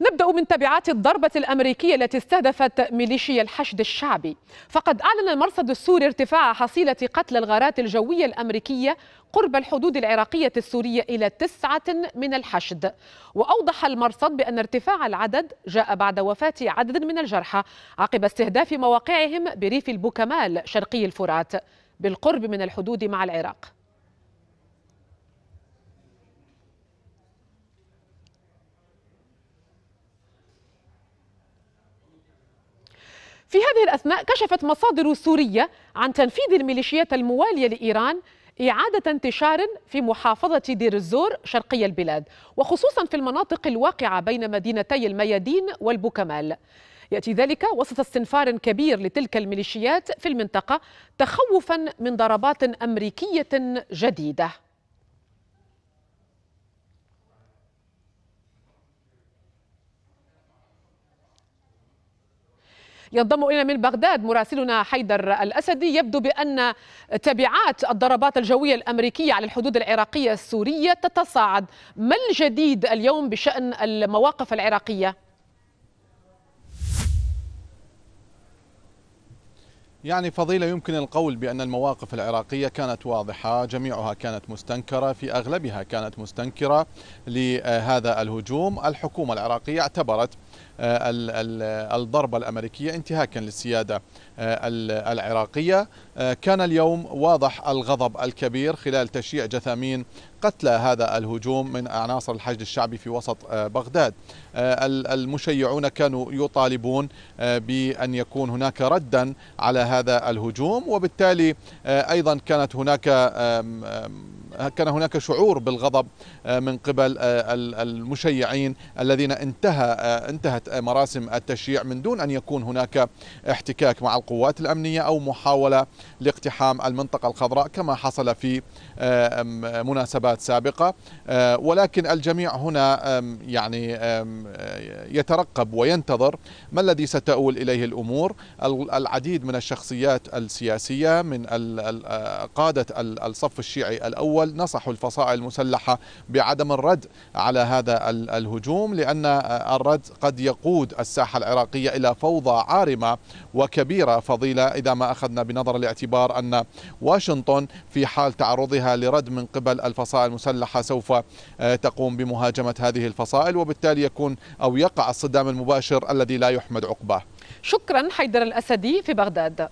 نبدأ من تبعات الضربة الأمريكية التي استهدفت ميليشيا الحشد الشعبي فقد أعلن المرصد السوري ارتفاع حصيلة قتل الغارات الجوية الأمريكية قرب الحدود العراقية السورية إلى تسعة من الحشد وأوضح المرصد بأن ارتفاع العدد جاء بعد وفاة عدد من الجرحى عقب استهداف مواقعهم بريف البوكمال شرقي الفرات بالقرب من الحدود مع العراق في هذه الأثناء كشفت مصادر سورية عن تنفيذ الميليشيات الموالية لإيران إعادة انتشار في محافظة دير الزور شرقي البلاد وخصوصا في المناطق الواقعة بين مدينتي الميادين والبوكمال يأتي ذلك وسط استنفار كبير لتلك الميليشيات في المنطقة تخوفا من ضربات أمريكية جديدة ينضم إلينا من بغداد مراسلنا حيدر الأسدي يبدو بأن تبعات الضربات الجوية الأمريكية على الحدود العراقية السورية تتصاعد ما الجديد اليوم بشأن المواقف العراقية؟ يعني فضيلة يمكن القول بأن المواقف العراقية كانت واضحة جميعها كانت مستنكرة في أغلبها كانت مستنكرة لهذا الهجوم الحكومة العراقية اعتبرت آه، الضربة الأمريكية انتهاكا للسيادة آه، العراقية آه، كان اليوم واضح الغضب الكبير خلال تشييع جثامين قتلى هذا الهجوم من عناصر الحشد الشعبي في وسط بغداد المشيعون كانوا يطالبون بأن يكون هناك ردا على هذا الهجوم وبالتالي أيضا كانت هناك كان هناك شعور بالغضب آه، من قبل آه، المشيعين الذين انتهى آه، انتهت مراسم التشييع من دون ان يكون هناك احتكاك مع القوات الامنيه او محاوله لاقتحام المنطقه الخضراء كما حصل في مناسبات سابقه ولكن الجميع هنا يعني يترقب وينتظر ما الذي ستؤول اليه الامور العديد من الشخصيات السياسيه من قاده الصف الشيعي الاول نصحوا الفصائل المسلحة بعدم الرد على هذا الهجوم لأن الرد قد يقود الساحة العراقية إلى فوضى عارمة وكبيرة فضيلة إذا ما أخذنا بنظر الاعتبار أن واشنطن في حال تعرضها لرد من قبل الفصائل المسلحة سوف آه، تقوم بمهاجمة هذه الفصائل وبالتالي يكون أو يقع الصدام المباشر الذي لا يحمد عقباه شكرا حيدر الأسدي في بغداد